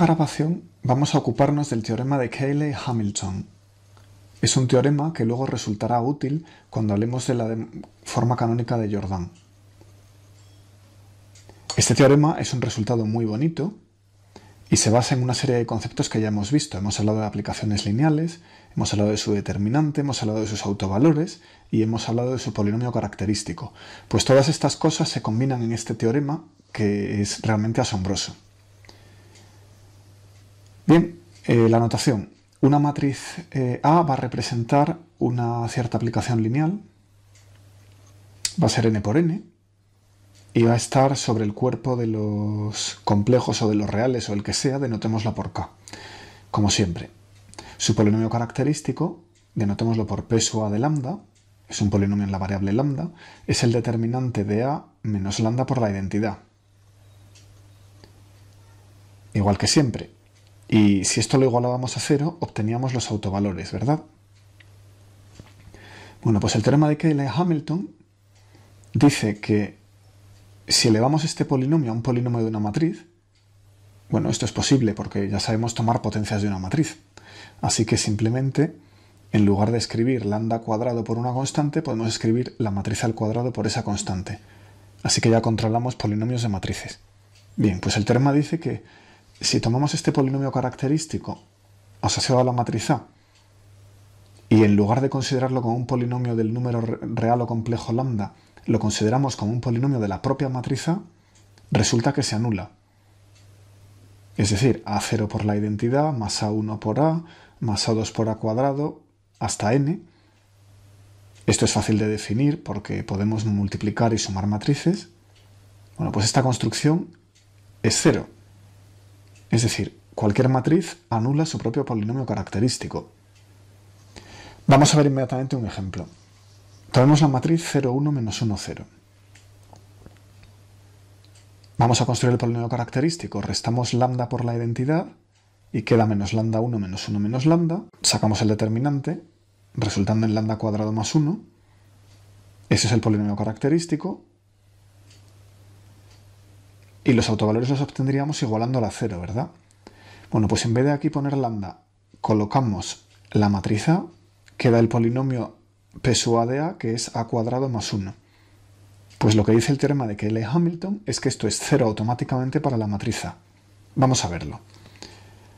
grabación vamos a ocuparnos del teorema de Cayley-Hamilton. Es un teorema que luego resultará útil cuando hablemos de la forma canónica de Jordan. Este teorema es un resultado muy bonito y se basa en una serie de conceptos que ya hemos visto. Hemos hablado de aplicaciones lineales, hemos hablado de su determinante, hemos hablado de sus autovalores y hemos hablado de su polinomio característico. Pues todas estas cosas se combinan en este teorema que es realmente asombroso. Bien, eh, la notación. Una matriz eh, A va a representar una cierta aplicación lineal, va a ser n por n, y va a estar sobre el cuerpo de los complejos o de los reales o el que sea, denotémoslo por k, como siempre. Su polinomio característico, denotémoslo por p a de lambda, es un polinomio en la variable lambda, es el determinante de a menos lambda por la identidad. Igual que siempre, y si esto lo igualábamos a cero, obteníamos los autovalores, ¿verdad? Bueno, pues el teorema de Cayley-Hamilton dice que si elevamos este polinomio a un polinomio de una matriz, bueno, esto es posible porque ya sabemos tomar potencias de una matriz. Así que simplemente, en lugar de escribir lambda cuadrado por una constante, podemos escribir la matriz al cuadrado por esa constante. Así que ya controlamos polinomios de matrices. Bien, pues el teorema dice que si tomamos este polinomio característico asociado a la matriz A y en lugar de considerarlo como un polinomio del número real o complejo lambda, lo consideramos como un polinomio de la propia matriz A, resulta que se anula. Es decir, A0 por la identidad, más A1 por A, más A2 por A cuadrado, hasta N. Esto es fácil de definir porque podemos multiplicar y sumar matrices. Bueno, pues esta construcción es cero. Es decir, cualquier matriz anula su propio polinomio característico. Vamos a ver inmediatamente un ejemplo. Tomemos la matriz 0, 1, menos 1, 0. Vamos a construir el polinomio característico. Restamos lambda por la identidad y queda menos lambda 1 menos 1 menos lambda. Sacamos el determinante, resultando en lambda cuadrado más 1. Ese es el polinomio característico. Y los autovalores los obtendríamos igualando a 0, ¿verdad? Bueno, pues en vez de aquí poner lambda, colocamos la matriz A, queda el polinomio P sub A de A, que es A cuadrado más 1. Pues lo que dice el teorema de Cayley Hamilton es que esto es 0 automáticamente para la matriz A. Vamos a verlo.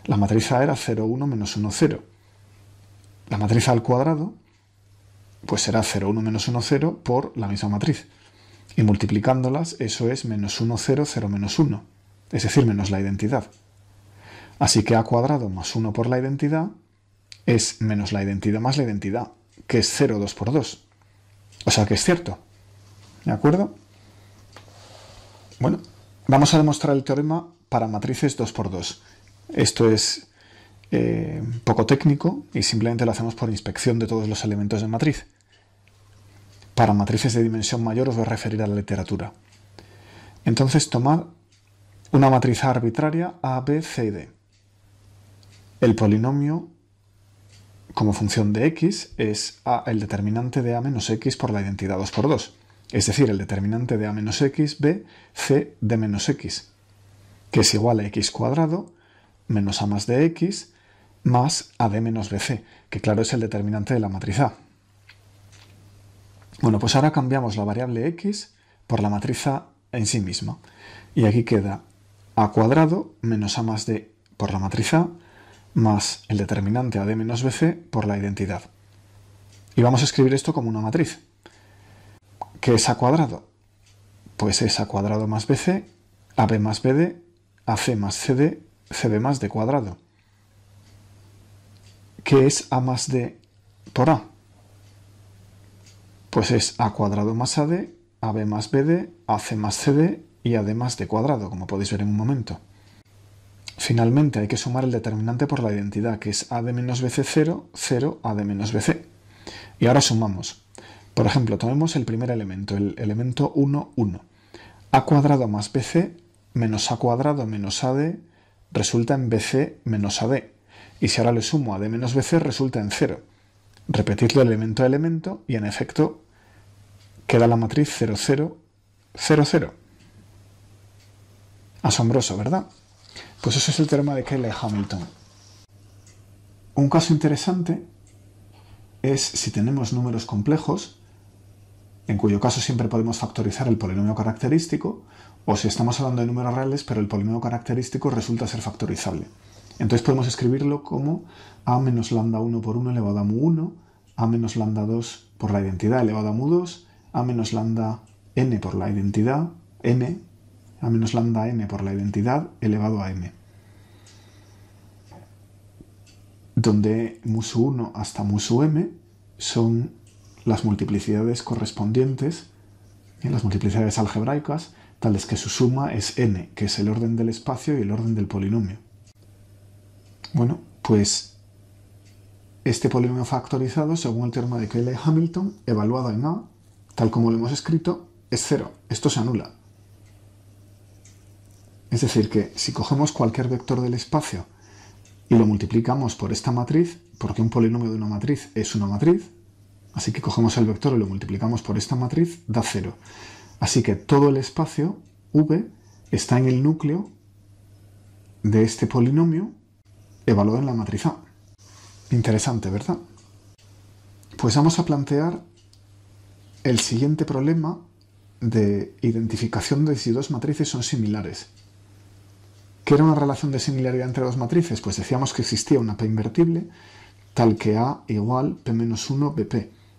La matriz A era 0, 1, menos 1, 0. La matriz al cuadrado, pues será 0, 1, menos 1, 0 por la misma matriz. Y multiplicándolas, eso es menos 1, 0, 0, menos 1, es decir, menos la identidad. Así que a cuadrado más 1 por la identidad es menos la identidad más la identidad, que es 0, 2 por 2. O sea que es cierto. ¿De acuerdo? Bueno, vamos a demostrar el teorema para matrices 2 por 2. Esto es eh, poco técnico y simplemente lo hacemos por inspección de todos los elementos de matriz. Para matrices de dimensión mayor os voy a referir a la literatura. Entonces tomad una matriz arbitraria A, B, C y D. El polinomio como función de x es A, el determinante de A menos x por la identidad 2 por 2. Es decir, el determinante de A menos x, B, C D menos x, que es igual a x cuadrado menos A más DX más AD menos BC, que claro es el determinante de la matriz A. Bueno, pues ahora cambiamos la variable x por la matriz A en sí misma. Y aquí queda a cuadrado menos a más d por la matriz A más el determinante a AD menos BC por la identidad. Y vamos a escribir esto como una matriz. ¿Qué es A cuadrado? Pues es A cuadrado más BC, AB más BD, AC más CD, CD más D cuadrado. ¿Qué es A más D por A? Pues es a cuadrado más AD, AB más BD, AC más CD y AD más D cuadrado, como podéis ver en un momento. Finalmente hay que sumar el determinante por la identidad, que es AD menos BC0, 0 AD menos BC. Y ahora sumamos. Por ejemplo, tomemos el primer elemento, el elemento 1, 1. A cuadrado más BC menos A cuadrado menos AD resulta en BC menos AD. Y si ahora le sumo AD menos BC resulta en 0. Repetirlo elemento a elemento y en efecto queda la matriz 0, 0, 0, 0. Asombroso, ¿verdad? Pues eso es el teorema de Cayley-Hamilton. Un caso interesante es si tenemos números complejos, en cuyo caso siempre podemos factorizar el polinomio característico, o si estamos hablando de números reales, pero el polinomio característico resulta ser factorizable. Entonces podemos escribirlo como a menos lambda 1 por 1 elevado a mu 1, a menos lambda 2 por la identidad elevado a mu 2, a menos lambda n por la identidad, n, a menos lambda n por la identidad elevado a m. Donde mu 1 hasta mu m son las multiplicidades correspondientes, las multiplicidades algebraicas, tales que su suma es n, que es el orden del espacio y el orden del polinomio. Bueno, pues este polinomio factorizado, según el teorema de Cayley-Hamilton, evaluado en A, tal como lo hemos escrito, es cero. Esto se anula. Es decir, que si cogemos cualquier vector del espacio y lo multiplicamos por esta matriz, porque un polinomio de una matriz es una matriz, así que cogemos el vector y lo multiplicamos por esta matriz, da cero. Así que todo el espacio, V, está en el núcleo de este polinomio evalúen la matriz A. Interesante, ¿verdad? Pues vamos a plantear el siguiente problema de identificación de si dos matrices son similares. ¿Qué era una relación de similaridad entre dos matrices? Pues decíamos que existía una P invertible tal que A igual P menos 1 BP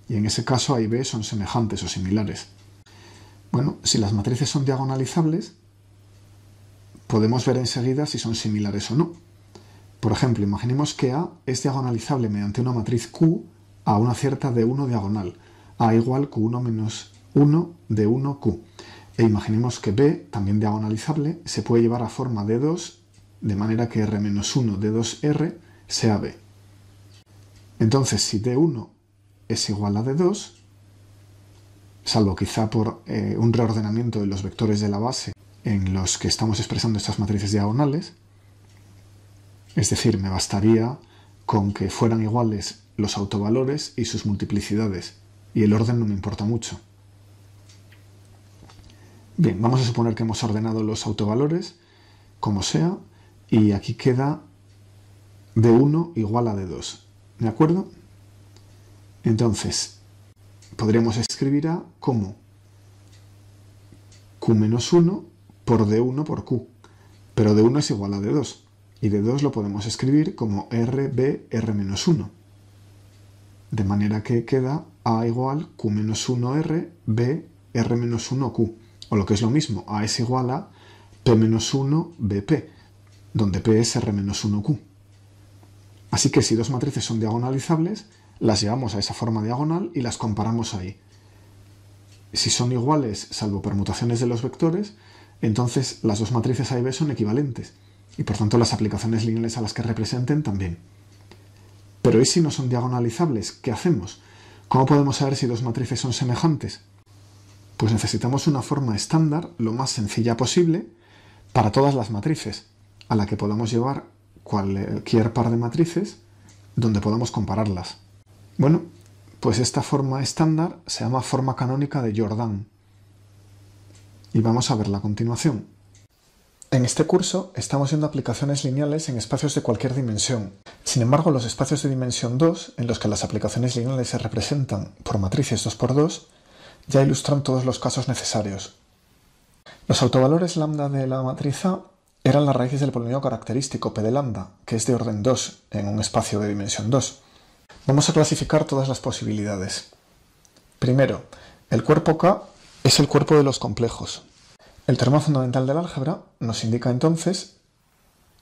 y en ese caso A y B son semejantes o similares. Bueno, si las matrices son diagonalizables, podemos ver enseguida si son similares o no. Por ejemplo, imaginemos que A es diagonalizable mediante una matriz Q a una cierta d 1 diagonal, A igual Q1 menos 1 d 1Q. E imaginemos que B, también diagonalizable, se puede llevar a forma d 2, de manera que R menos 1 d 2R sea B. Entonces, si D1 es igual a D2, salvo quizá por eh, un reordenamiento de los vectores de la base en los que estamos expresando estas matrices diagonales, es decir, me bastaría con que fueran iguales los autovalores y sus multiplicidades, y el orden no me importa mucho. Bien, vamos a suponer que hemos ordenado los autovalores, como sea, y aquí queda D1 igual a D2, ¿de acuerdo? Entonces, podríamos escribir A como Q menos 1 por D1 por Q, pero D1 es igual a D2 y de 2 lo podemos escribir como RBR-1. De manera que queda A igual Q-1R, B, R-1Q. O lo que es lo mismo, A es igual a P-1, BP, donde P es R-1Q. Así que si dos matrices son diagonalizables, las llevamos a esa forma diagonal y las comparamos ahí. Si son iguales, salvo permutaciones de los vectores, entonces las dos matrices A y B son equivalentes y por tanto las aplicaciones lineales a las que representen también. Pero ¿y si no son diagonalizables? ¿Qué hacemos? ¿Cómo podemos saber si dos matrices son semejantes? Pues necesitamos una forma estándar, lo más sencilla posible, para todas las matrices, a la que podamos llevar cualquier par de matrices donde podamos compararlas. Bueno, pues esta forma estándar se llama forma canónica de Jordan. Y vamos a ver la continuación. En este curso estamos viendo aplicaciones lineales en espacios de cualquier dimensión. Sin embargo, los espacios de dimensión 2, en los que las aplicaciones lineales se representan por matrices 2x2, ya ilustran todos los casos necesarios. Los autovalores lambda de la matriz A eran las raíces del polinomio característico p de lambda, que es de orden 2 en un espacio de dimensión 2. Vamos a clasificar todas las posibilidades. Primero, el cuerpo K es el cuerpo de los complejos, el teorema fundamental del álgebra nos indica entonces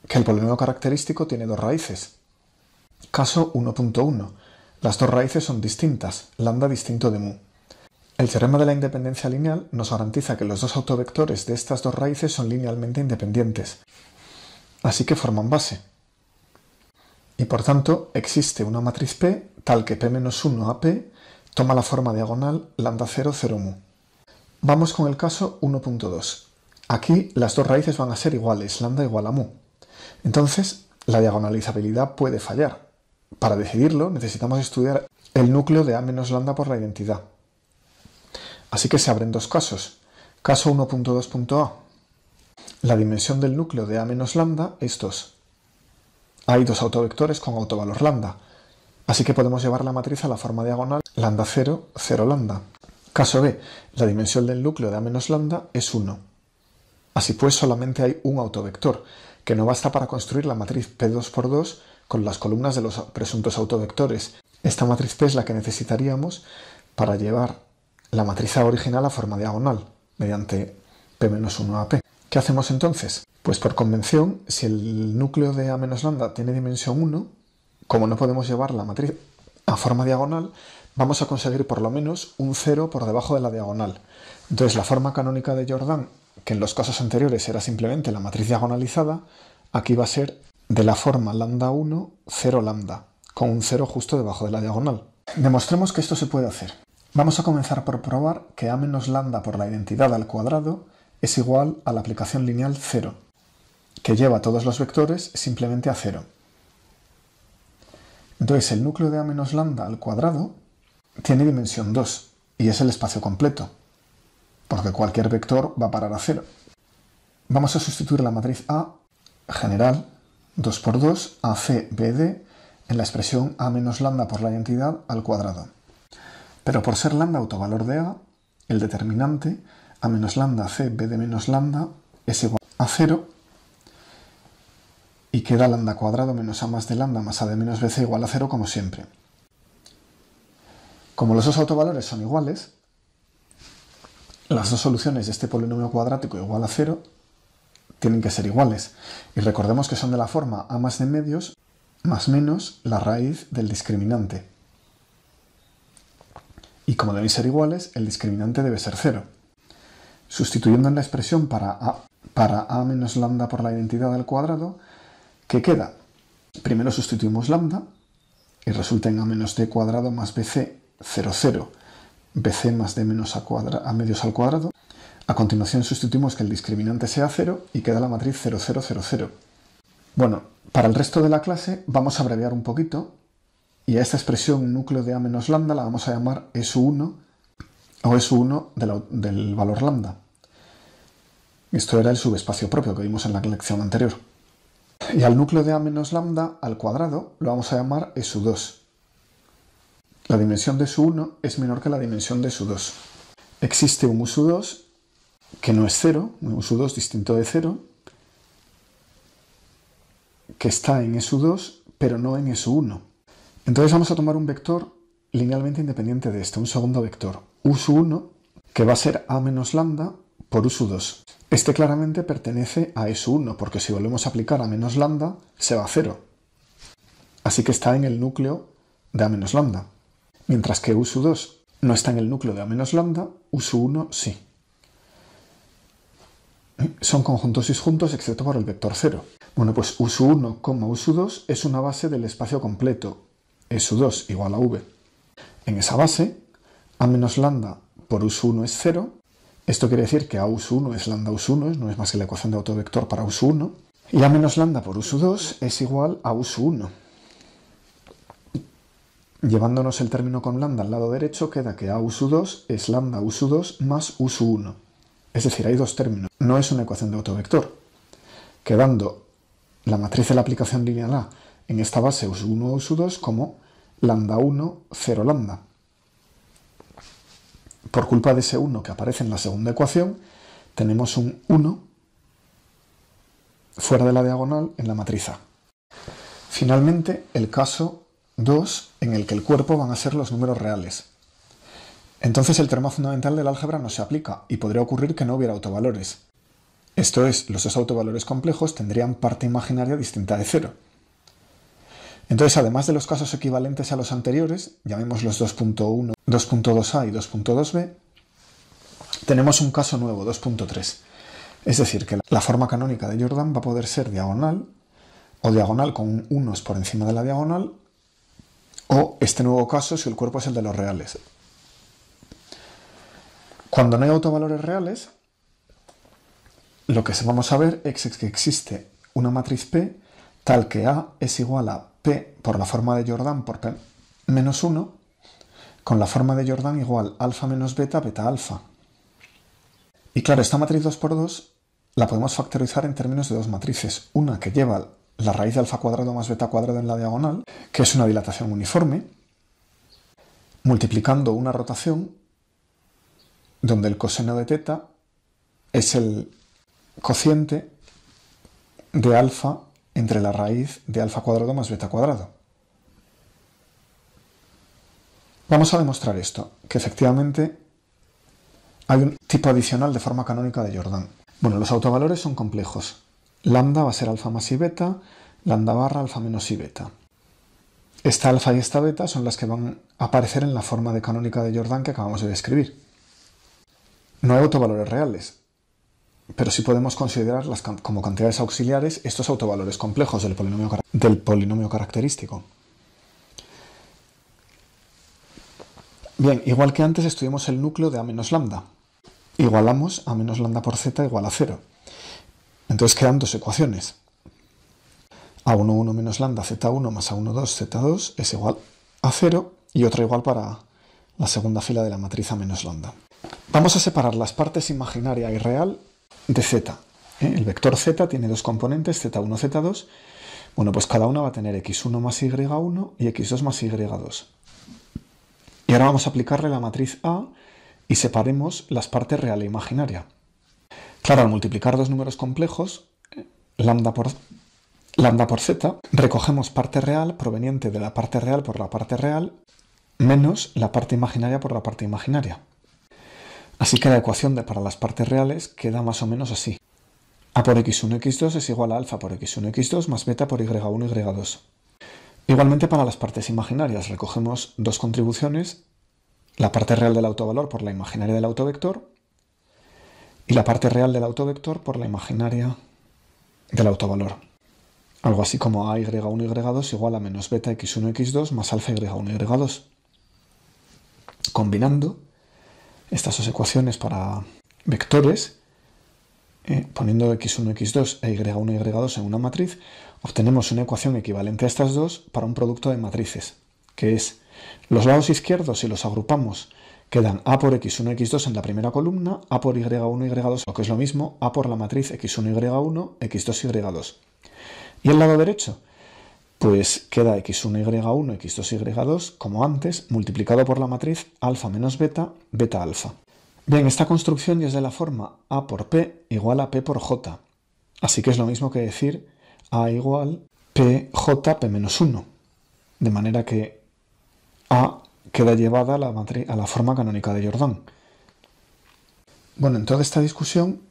que el polinomio característico tiene dos raíces. Caso 1.1. Las dos raíces son distintas, lambda distinto de mu. El teorema de la independencia lineal nos garantiza que los dos autovectores de estas dos raíces son linealmente independientes, así que forman base. Y por tanto, existe una matriz P tal que P-1 a P toma la forma diagonal lambda 0, 0 mu. Vamos con el caso 1.2. Aquí las dos raíces van a ser iguales, lambda igual a mu. Entonces, la diagonalizabilidad puede fallar. Para decidirlo, necesitamos estudiar el núcleo de a menos lambda por la identidad. Así que se abren dos casos. Caso 1.2.a. La dimensión del núcleo de a menos lambda es 2. Hay dos autovectores con autovalor lambda, así que podemos llevar la matriz a la forma diagonal lambda 0, 0 lambda. Caso B, la dimensión del núcleo de A menos lambda es 1. Así pues, solamente hay un autovector, que no basta para construir la matriz P2 por 2 con las columnas de los presuntos autovectores. Esta matriz P es la que necesitaríamos para llevar la matriz A original a forma diagonal, mediante P-1 a P. ¿Qué hacemos entonces? Pues por convención, si el núcleo de A menos lambda tiene dimensión 1, como no podemos llevar la matriz a forma diagonal, vamos a conseguir por lo menos un 0 por debajo de la diagonal. Entonces la forma canónica de Jordan, que en los casos anteriores era simplemente la matriz diagonalizada, aquí va a ser de la forma lambda 1, 0 lambda, con un 0 justo debajo de la diagonal. Demostremos que esto se puede hacer. Vamos a comenzar por probar que a menos lambda por la identidad al cuadrado es igual a la aplicación lineal 0, que lleva todos los vectores simplemente a 0. Entonces el núcleo de a menos lambda al cuadrado tiene dimensión 2 y es el espacio completo, porque cualquier vector va a parar a cero. Vamos a sustituir la matriz A general 2 por 2 AC BD en la expresión A menos lambda por la identidad al cuadrado. Pero por ser lambda autovalor de A, el determinante A menos lambda C BD menos lambda es igual a 0 y queda lambda cuadrado menos A más de lambda más A de menos BC igual a 0 como siempre. Como los dos autovalores son iguales, las dos soluciones de este polinomio cuadrático igual a cero tienen que ser iguales. Y recordemos que son de la forma a más de medios más menos la raíz del discriminante. Y como deben ser iguales, el discriminante debe ser cero. Sustituyendo en la expresión para a, para a menos lambda por la identidad del cuadrado, ¿qué queda? Primero sustituimos lambda y resulta en a menos d cuadrado más bc 0, 0. BC más D menos a, a medios al cuadrado. A continuación sustituimos que el discriminante sea 0 y queda la matriz 0, 0, 0, 0. Bueno, para el resto de la clase vamos a abreviar un poquito y a esta expresión núcleo de A menos lambda la vamos a llamar SU1 o SU1 del valor lambda. Esto era el subespacio propio que vimos en la lección anterior. Y al núcleo de A menos lambda al cuadrado lo vamos a llamar SU2 la dimensión de su 1 es menor que la dimensión de su 2. Existe un USU2 que no es 0, un USU2 distinto de 0, que está en SU2 pero no en SU1. Entonces vamos a tomar un vector linealmente independiente de este, un segundo vector, USU1, que va a ser A menos lambda por USU2. Este claramente pertenece a SU1, porque si volvemos a aplicar a menos lambda, se va a 0. Así que está en el núcleo de A menos lambda. Mientras que u 2 no está en el núcleo de A menos lambda, u 1 sí. Son conjuntos disjuntos excepto por el vector 0. Bueno, pues u 1 u 2 es una base del espacio completo, SU2 igual a V. En esa base, A menos lambda por u 1 es 0. Esto quiere decir que A u 1 es lambda u 1 no es más que la ecuación de autovector para u 1 Y A menos lambda por u 2 es igual a u 1 Llevándonos el término con lambda al lado derecho, queda que a 2 es lambda u 2 más u 1. Es decir, hay dos términos. No es una ecuación de autovector. Quedando la matriz de la aplicación lineal A en esta base u 1 u 2 como lambda 1, 0 lambda. Por culpa de ese 1 que aparece en la segunda ecuación, tenemos un 1 fuera de la diagonal en la matriz A. Finalmente, el caso 2 en el que el cuerpo van a ser los números reales. Entonces el teorema fundamental del álgebra no se aplica y podría ocurrir que no hubiera autovalores. Esto es, los dos autovalores complejos tendrían parte imaginaria distinta de cero. Entonces, además de los casos equivalentes a los anteriores, llamémoslos 2.1, 2.2a y 2.2b, tenemos un caso nuevo, 2.3. Es decir, que la forma canónica de Jordan va a poder ser diagonal o diagonal con unos por encima de la diagonal o este nuevo caso si el cuerpo es el de los reales. Cuando no hay autovalores reales, lo que vamos a ver es que existe una matriz P tal que A es igual a P por la forma de Jordan por P menos 1, con la forma de Jordan igual alfa menos beta, beta alfa. Y claro, esta matriz 2x2 la podemos factorizar en términos de dos matrices, una que lleva al la raíz de alfa cuadrado más beta cuadrado en la diagonal, que es una dilatación uniforme, multiplicando una rotación donde el coseno de teta es el cociente de alfa entre la raíz de alfa cuadrado más beta cuadrado. Vamos a demostrar esto, que efectivamente hay un tipo adicional de forma canónica de Jordan. Bueno, los autovalores son complejos, Lambda va a ser alfa más y beta, lambda barra alfa menos y beta. Esta alfa y esta beta son las que van a aparecer en la forma de canónica de Jordan que acabamos de describir. No hay autovalores reales, pero sí podemos considerar como cantidades auxiliares estos autovalores complejos del polinomio, del polinomio característico. Bien, igual que antes estudiamos el núcleo de A menos lambda. Igualamos A menos lambda por z igual a cero. Entonces quedan dos ecuaciones. a 1 menos lambda z1 más a 1 2, z2 es igual a 0 y otra igual para la segunda fila de la matriz A menos lambda. Vamos a separar las partes imaginaria y real de z. ¿eh? El vector z tiene dos componentes, z1, z2. Bueno, pues cada una va a tener x1 más y1 y x2 más y2. Y ahora vamos a aplicarle la matriz A y separemos las partes real e imaginaria. Claro, al multiplicar dos números complejos, eh, lambda por, lambda por z, recogemos parte real proveniente de la parte real por la parte real menos la parte imaginaria por la parte imaginaria. Así que la ecuación de para las partes reales queda más o menos así. A por x1, x2 es igual a alfa por x1, x2 más beta por y1, y2. Igualmente para las partes imaginarias recogemos dos contribuciones, la parte real del autovalor por la imaginaria del autovector y la parte real del autovector por la imaginaria del autovalor. Algo así como a y1 y2 igual a menos beta x1 x2 más alfa y1 y2. Combinando estas dos ecuaciones para vectores, eh, poniendo x1, x2 e y1, y2 en una matriz, obtenemos una ecuación equivalente a estas dos para un producto de matrices, que es los lados izquierdos, si los agrupamos Quedan A por x1, x2 en la primera columna, A por y1, y2, lo que es lo mismo, A por la matriz x1, y1, x2, y2. ¿Y el lado derecho? Pues queda x1, y1, x2, y2, como antes, multiplicado por la matriz alfa menos beta, beta alfa. Bien, esta construcción ya es de la forma A por P igual a P por J. Así que es lo mismo que decir A igual j, P menos 1. De manera que A queda llevada a la, forma canónica de Jordan. Bueno, en toda esta discusión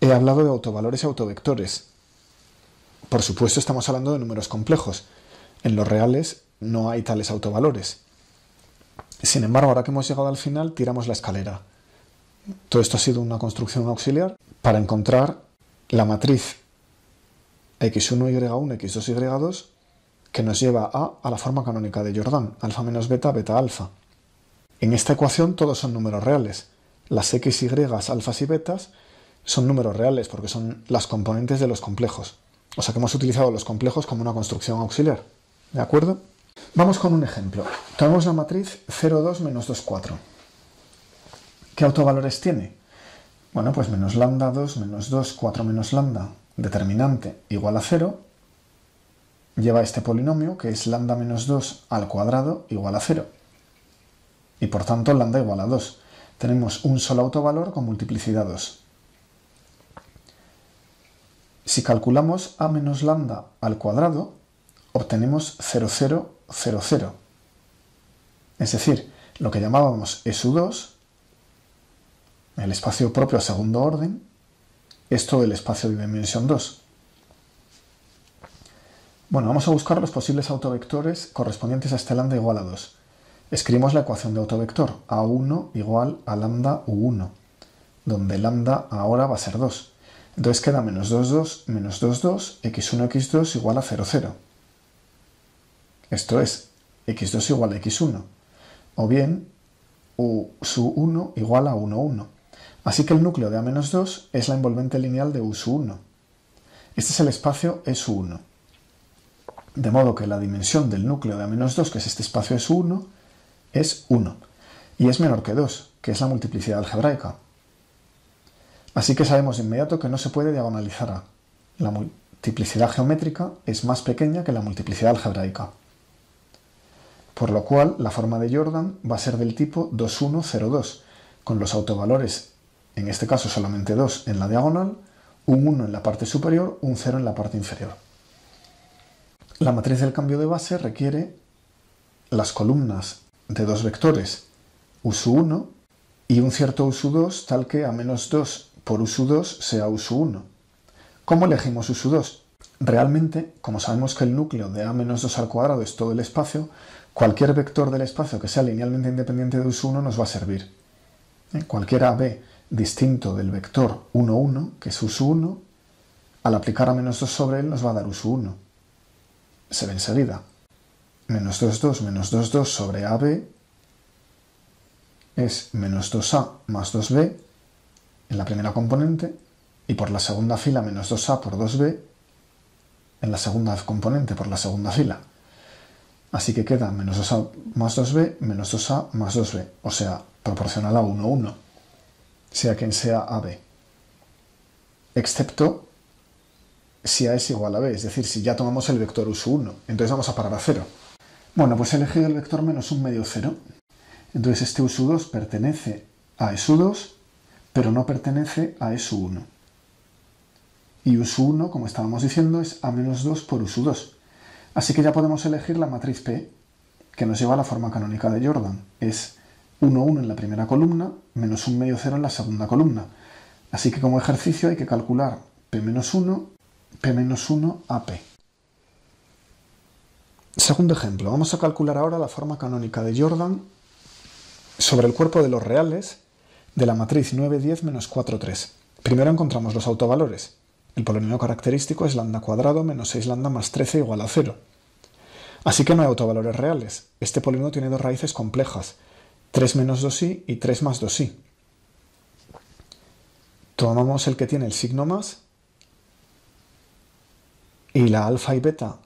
he hablado de autovalores y autovectores. Por supuesto estamos hablando de números complejos. En los reales no hay tales autovalores. Sin embargo, ahora que hemos llegado al final, tiramos la escalera. Todo esto ha sido una construcción auxiliar para encontrar la matriz x1, y1, x2, y2 que nos lleva a, a la forma canónica de Jordan, alfa menos beta, beta alfa. En esta ecuación todos son números reales. Las x, y, alfas y betas son números reales porque son las componentes de los complejos. O sea que hemos utilizado los complejos como una construcción auxiliar. ¿De acuerdo? Vamos con un ejemplo. Tenemos la matriz 0, 2, menos 2, 4. ¿Qué autovalores tiene? Bueno, pues menos lambda 2 menos 2, 4 menos lambda, determinante igual a 0, lleva este polinomio, que es lambda menos 2 al cuadrado igual a 0. Y por tanto, lambda igual a 2. Tenemos un solo autovalor con multiplicidad 2. Si calculamos a menos lambda al cuadrado, obtenemos 0, 0, 0. Es decir, lo que llamábamos SU2, el espacio propio a segundo orden, es todo el espacio de dimensión 2. Bueno, vamos a buscar los posibles autovectores correspondientes a este lambda igual a 2. Escribimos la ecuación de autovector A1 igual a lambda U1, donde lambda ahora va a ser 2. Entonces queda menos 2, 2, menos 2, 2, x1, x2 igual a 0, 0. Esto es, x2 igual a x1. O bien, u 1 igual a 1, 1. Así que el núcleo de A-2 es la envolvente lineal de U1. Este es el espacio e u 1 de modo que la dimensión del núcleo de a 2, que es este espacio es 1, es 1. Y es menor que 2, que es la multiplicidad algebraica. Así que sabemos de inmediato que no se puede diagonalizar A. La multiplicidad geométrica es más pequeña que la multiplicidad algebraica. Por lo cual, la forma de Jordan va a ser del tipo 2102, con los autovalores, en este caso solamente 2 en la diagonal, un 1 en la parte superior, un 0 en la parte inferior. La matriz del cambio de base requiere las columnas de dos vectores, u 1 y un cierto u 2 tal que a menos 2 por u 2 sea u 1 ¿Cómo elegimos u 2 Realmente, como sabemos que el núcleo de a menos 2 al cuadrado es todo el espacio, cualquier vector del espacio que sea linealmente independiente de u 1 nos va a servir. ¿Eh? Cualquier AB distinto del vector 1, 1, que es u 1 al aplicar a menos 2 sobre él nos va a dar u 1 se ve enseguida. Menos 2, 2, menos 2, 2 sobre AB es menos 2A más 2B en la primera componente y por la segunda fila menos 2A por 2B en la segunda componente por la segunda fila. Así que queda menos 2A más 2B menos 2A más 2B, o sea, proporcional a 1, 1, sea quien sea AB, excepto si A es igual a B, es decir, si ya tomamos el vector U1, entonces vamos a parar a 0. Bueno, pues he elegido el vector menos un medio 0. Entonces este U2 pertenece a e s 2 pero no pertenece a e s 1 Y u 1 como estábamos diciendo, es A menos 2 por u 2 Así que ya podemos elegir la matriz P, que nos lleva a la forma canónica de Jordan. Es 1, 1 en la primera columna, menos un medio 0 en la segunda columna. Así que como ejercicio hay que calcular P menos 1 P-1 AP. Segundo ejemplo, vamos a calcular ahora la forma canónica de Jordan sobre el cuerpo de los reales de la matriz 9, 10, menos 4, 3. Primero encontramos los autovalores. El polinomio característico es lambda cuadrado menos 6 lambda más 13 igual a 0. Así que no hay autovalores reales. Este polinomio tiene dos raíces complejas, 3 menos 2i y 3 más 2i. Tomamos el que tiene el signo más y la alfa y beta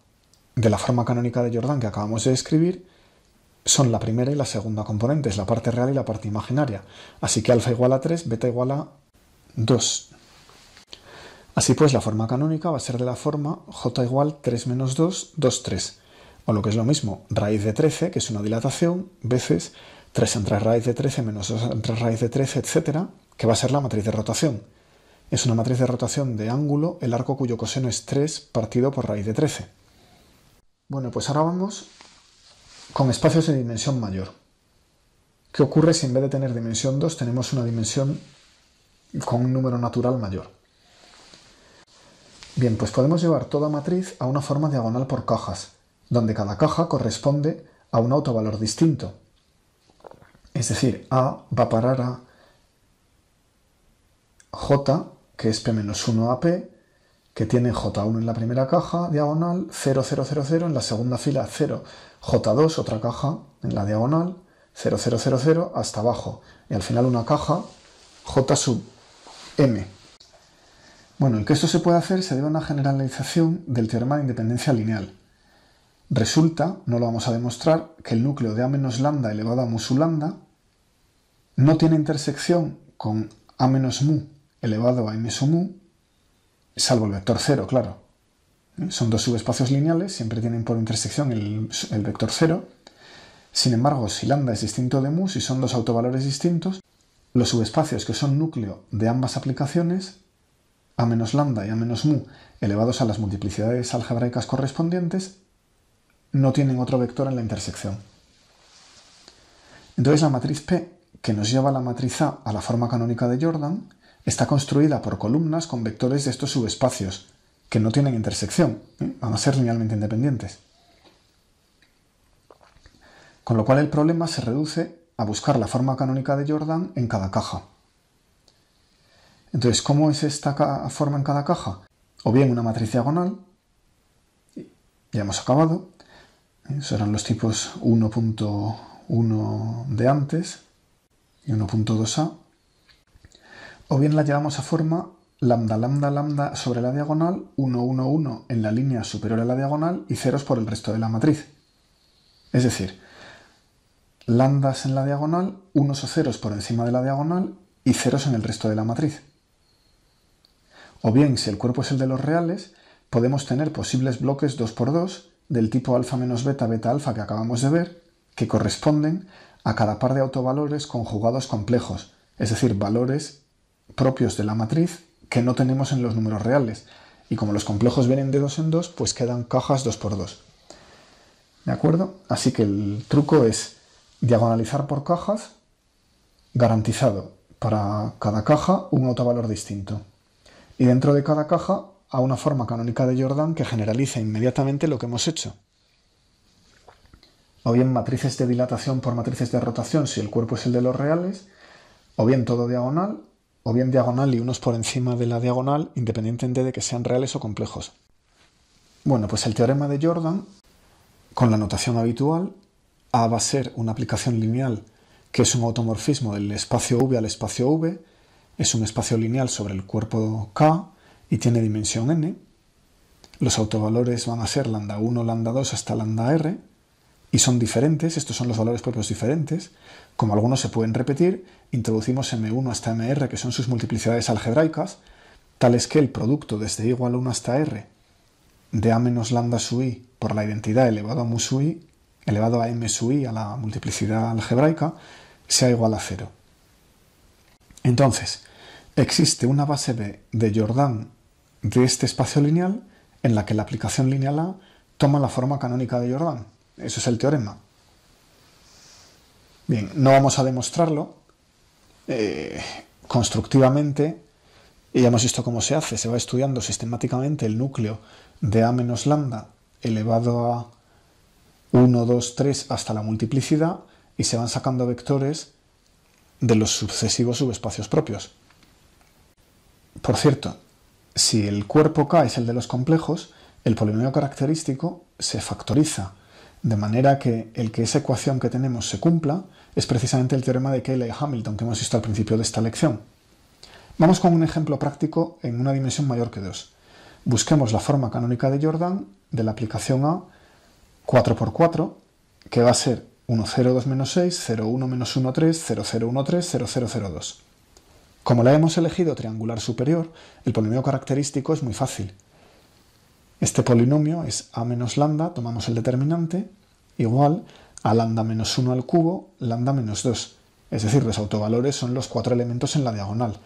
de la forma canónica de Jordan que acabamos de describir son la primera y la segunda componentes, la parte real y la parte imaginaria. Así que alfa igual a 3, beta igual a 2. Así pues, la forma canónica va a ser de la forma j igual 3 menos 2, 2, 3. O lo que es lo mismo, raíz de 13, que es una dilatación, veces 3 entre raíz de 13 menos 2 entre raíz de 13, etcétera, que va a ser la matriz de rotación. Es una matriz de rotación de ángulo el arco cuyo coseno es 3 partido por raíz de 13. Bueno, pues ahora vamos con espacios de dimensión mayor. ¿Qué ocurre si en vez de tener dimensión 2 tenemos una dimensión con un número natural mayor? Bien, pues podemos llevar toda matriz a una forma diagonal por cajas, donde cada caja corresponde a un autovalor distinto. Es decir, A va a parar a J que es P-1AP, que tiene J1 en la primera caja diagonal, 0, 0, 0, en la segunda fila, 0, J2 otra caja en la diagonal, 0, 0, 0, hasta abajo, y al final una caja J sub M. Bueno, el que esto se puede hacer se debe a una generalización del teorema de independencia lineal. Resulta, no lo vamos a demostrar, que el núcleo de A menos lambda elevado a mu sub lambda no tiene intersección con A menos mu elevado a m sub salvo el vector 0, claro. Eh, son dos subespacios lineales, siempre tienen por intersección el, el vector 0. Sin embargo, si lambda es distinto de mu, si son dos autovalores distintos, los subespacios que son núcleo de ambas aplicaciones, a menos lambda y a menos mu, elevados a las multiplicidades algebraicas correspondientes, no tienen otro vector en la intersección. Entonces la matriz P, que nos lleva a la matriz A a la forma canónica de Jordan, está construida por columnas con vectores de estos subespacios, que no tienen intersección, ¿eh? van a ser linealmente independientes. Con lo cual el problema se reduce a buscar la forma canónica de Jordan en cada caja. Entonces, ¿cómo es esta forma en cada caja? O bien una matriz diagonal, ya hemos acabado, ¿eh? serán los tipos 1.1 de antes y 1.2a, o bien la llevamos a forma lambda, lambda, lambda sobre la diagonal, 1, 1, 1 en la línea superior a la diagonal y ceros por el resto de la matriz. Es decir, lambdas en la diagonal, unos o ceros por encima de la diagonal y ceros en el resto de la matriz. O bien, si el cuerpo es el de los reales, podemos tener posibles bloques 2x2 del tipo alfa menos beta, beta alfa que acabamos de ver, que corresponden a cada par de autovalores conjugados complejos, es decir, valores propios de la matriz que no tenemos en los números reales. Y como los complejos vienen de dos en dos, pues quedan cajas dos por dos ¿De acuerdo? Así que el truco es diagonalizar por cajas, garantizado para cada caja un autovalor distinto. Y dentro de cada caja a una forma canónica de Jordan que generaliza inmediatamente lo que hemos hecho. O bien matrices de dilatación por matrices de rotación si el cuerpo es el de los reales, o bien todo diagonal, o bien diagonal y unos por encima de la diagonal, independientemente de que sean reales o complejos. Bueno, pues el teorema de Jordan, con la notación habitual, A va a ser una aplicación lineal que es un automorfismo del espacio V al espacio V, es un espacio lineal sobre el cuerpo K y tiene dimensión n. Los autovalores van a ser lambda 1, lambda 2 hasta lambda r, y son diferentes, estos son los valores propios diferentes. Como algunos se pueden repetir, introducimos M1 hasta MR, que son sus multiplicidades algebraicas, tales que el producto desde este igual a 1 hasta R de A menos lambda sub i por la identidad elevado a mu sub i, elevado a m sub i a la multiplicidad algebraica, sea igual a 0. Entonces, existe una base B de Jordan de este espacio lineal en la que la aplicación lineal A toma la forma canónica de Jordan. Eso es el teorema. Bien, no vamos a demostrarlo eh, constructivamente. Ya hemos visto cómo se hace. Se va estudiando sistemáticamente el núcleo de A menos lambda elevado a 1, 2, 3 hasta la multiplicidad y se van sacando vectores de los sucesivos subespacios propios. Por cierto, si el cuerpo K es el de los complejos, el polinomio característico se factoriza de manera que el que esa ecuación que tenemos se cumpla es precisamente el teorema de Cayley Hamilton que hemos visto al principio de esta lección. Vamos con un ejemplo práctico en una dimensión mayor que 2. Busquemos la forma canónica de Jordan de la aplicación a 4x4, que va a ser 1, 0, 2, menos 6, 0, 1, menos 1, 3, 0, 0, 1, 3, 0, 0, 0, 2. Como la hemos elegido triangular superior, el polinomio característico es muy fácil. Este polinomio es a menos lambda, tomamos el determinante, igual a lambda menos 1 al cubo, lambda menos 2. Es decir, los autovalores son los cuatro elementos en la diagonal.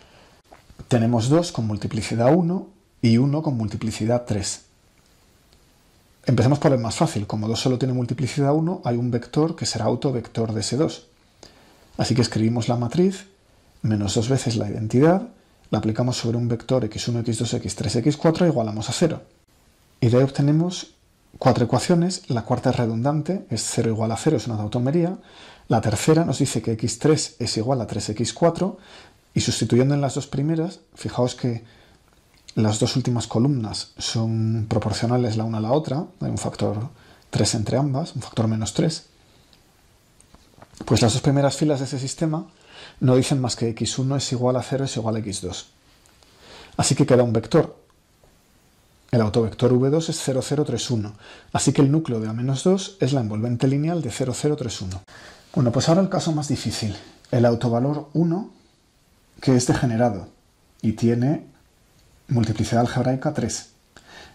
Tenemos 2 con multiplicidad 1 y 1 con multiplicidad 3. Empecemos por el más fácil. Como 2 solo tiene multiplicidad 1, hay un vector que será autovector de ese 2. Así que escribimos la matriz, menos dos veces la identidad, la aplicamos sobre un vector x1, x2, x3, x4 e igualamos a 0. Y de ahí obtenemos cuatro ecuaciones. La cuarta es redundante, es 0 igual a 0, es una tautomería. La tercera nos dice que x3 es igual a 3x4. Y sustituyendo en las dos primeras, fijaos que las dos últimas columnas son proporcionales la una a la otra, hay un factor 3 entre ambas, un factor menos 3, pues las dos primeras filas de ese sistema no dicen más que x1 es igual a 0 es igual a x2. Así que queda un vector el autovector V2 es 0031, así que el núcleo de A-2 es la envolvente lineal de 0031. Bueno, pues ahora el caso más difícil, el autovalor 1 que es degenerado y tiene multiplicidad algebraica 3.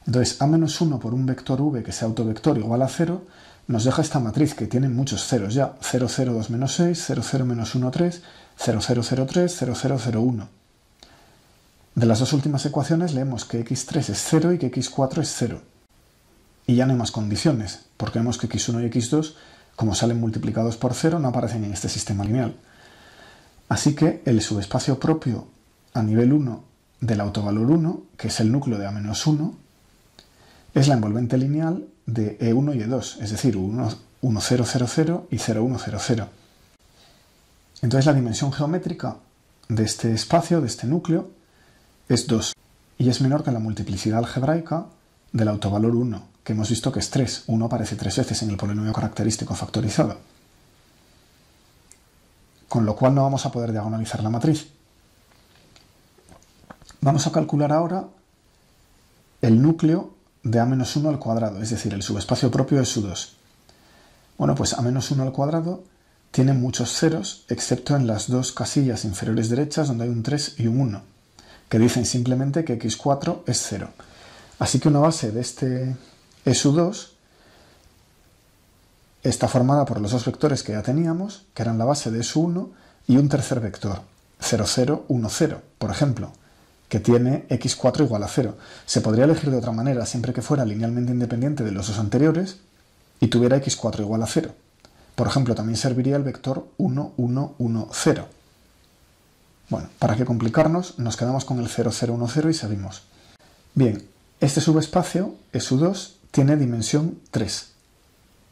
Entonces, A-1 por un vector V que sea autovector igual a 0 nos deja esta matriz que tiene muchos ceros ya, 002 6, 00 1, 3, 0003 de las dos últimas ecuaciones leemos que x3 es 0 y que x4 es 0. Y ya no hay más condiciones, porque vemos que x1 y x2, como salen multiplicados por 0, no aparecen en este sistema lineal. Así que el subespacio propio a nivel 1 del autovalor 1, que es el núcleo de A-1, es la envolvente lineal de E1 y E2, es decir, 1, 0, 0, 0 y 0, 1, 0, 0. Entonces la dimensión geométrica de este espacio, de este núcleo, es 2 y es menor que la multiplicidad algebraica del autovalor 1, que hemos visto que es 3. 1 aparece tres veces en el polinomio característico factorizado. Con lo cual no vamos a poder diagonalizar la matriz. Vamos a calcular ahora el núcleo de A-1 al cuadrado, es decir, el subespacio propio de su 2. Bueno, pues A-1 al cuadrado tiene muchos ceros, excepto en las dos casillas inferiores derechas donde hay un 3 y un 1 que dicen simplemente que x4 es 0. Así que una base de este e SU2 está formada por los dos vectores que ya teníamos, que eran la base de e SU1 y un tercer vector, 0010, por ejemplo, que tiene x4 igual a 0. Se podría elegir de otra manera siempre que fuera linealmente independiente de los dos anteriores y tuviera x4 igual a 0. Por ejemplo, también serviría el vector 1, 1, bueno, para qué complicarnos, nos quedamos con el 0010 y seguimos. Bien, este subespacio, e SU2, tiene dimensión 3,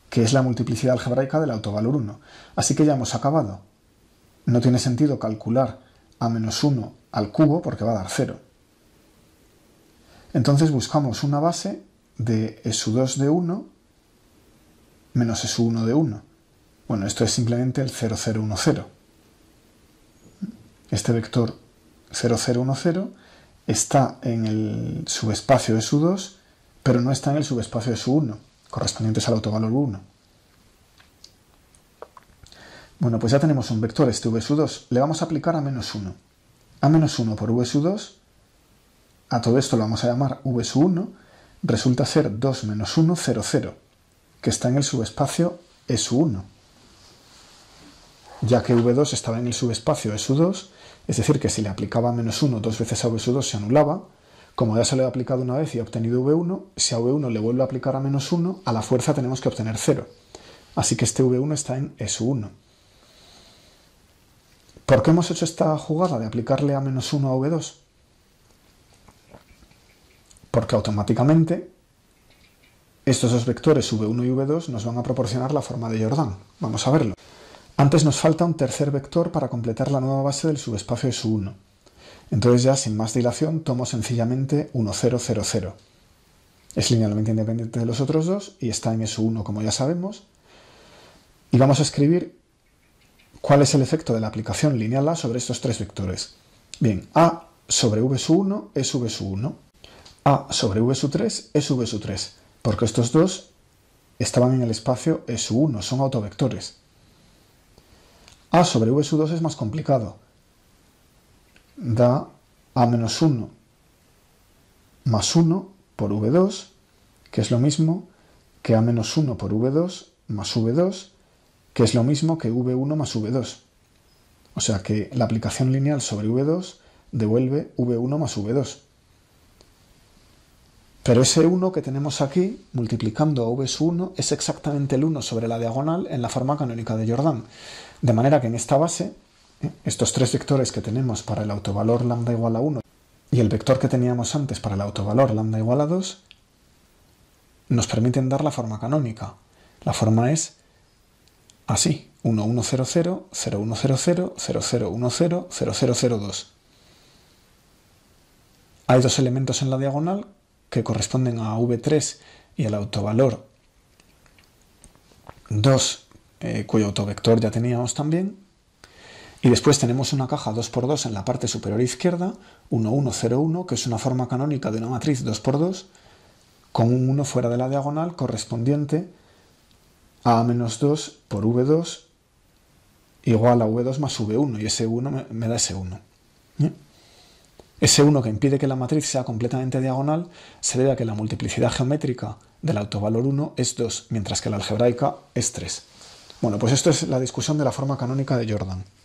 que es la multiplicidad algebraica del autovalor 1. Así que ya hemos acabado. No tiene sentido calcular a menos 1 al cubo porque va a dar 0. Entonces buscamos una base de e SU2 de 1 menos e SU1 de 1. Bueno, esto es simplemente el 0010. Este vector 0010 está en el subespacio de su 2, pero no está en el subespacio su 1, correspondientes al autovalor 1. Bueno, pues ya tenemos un vector, este v 2 le vamos a aplicar a menos 1. A menos 1 por v 2 a todo esto lo vamos a llamar v 1, resulta ser 2 menos 1, 0, 0, que está en el subespacio e 1 ya que v2 estaba en el subespacio e su 2 es decir, que si le aplicaba menos 1 dos veces a V2 se anulaba. Como ya se le ha aplicado una vez y ha obtenido V1, si a V1 le vuelve a aplicar a menos 1, a la fuerza tenemos que obtener 0. Así que este V1 está en e S1. ¿Por qué hemos hecho esta jugada de aplicarle a menos 1 a V2? Porque automáticamente estos dos vectores V1 y V2 nos van a proporcionar la forma de Jordan. Vamos a verlo. Antes nos falta un tercer vector para completar la nueva base del subespacio s su 1. Entonces ya sin más dilación tomo sencillamente 1, 0, 0, 0. Es linealmente independiente de los otros dos y está en SU1 como ya sabemos. Y vamos a escribir cuál es el efecto de la aplicación lineal A sobre estos tres vectores. Bien, A sobre V 1 es V 1. A sobre V 3 es V 3, porque estos dos estaban en el espacio SU1, son autovectores. A sobre V 2 es más complicado. Da A menos 1 más 1 por V2, que es lo mismo que A menos 1 por V2 más V2, que es lo mismo que V1 más V2. O sea que la aplicación lineal sobre V2 devuelve V1 más V2. Pero ese 1 que tenemos aquí, multiplicando a v 1, es exactamente el 1 sobre la diagonal en la forma canónica de Jordan. De manera que en esta base, ¿eh? estos tres vectores que tenemos para el autovalor lambda igual a 1 y el vector que teníamos antes para el autovalor lambda igual a 2, nos permiten dar la forma canónica. La forma es así, 1, 1, 0, 0, 0, 1, 0, 0, 0, 0, 1, 0, 0, 0, 0, 2. Hay dos elementos en la diagonal que corresponden a V3 y al autovalor 2, eh, cuyo autovector ya teníamos también. Y después tenemos una caja 2x2 en la parte superior izquierda, 1, 1, 0, 1, que es una forma canónica de una matriz 2x2, con un 1 fuera de la diagonal correspondiente a A-2 por V2 igual a V2 más V1, y ese 1 me, da ese 1. Ese 1 que impide que la matriz sea completamente diagonal se debe a que la multiplicidad geométrica del autovalor 1 es 2, mientras que la algebraica es 3. Bueno, pues esto es la discusión de la forma canónica de Jordan.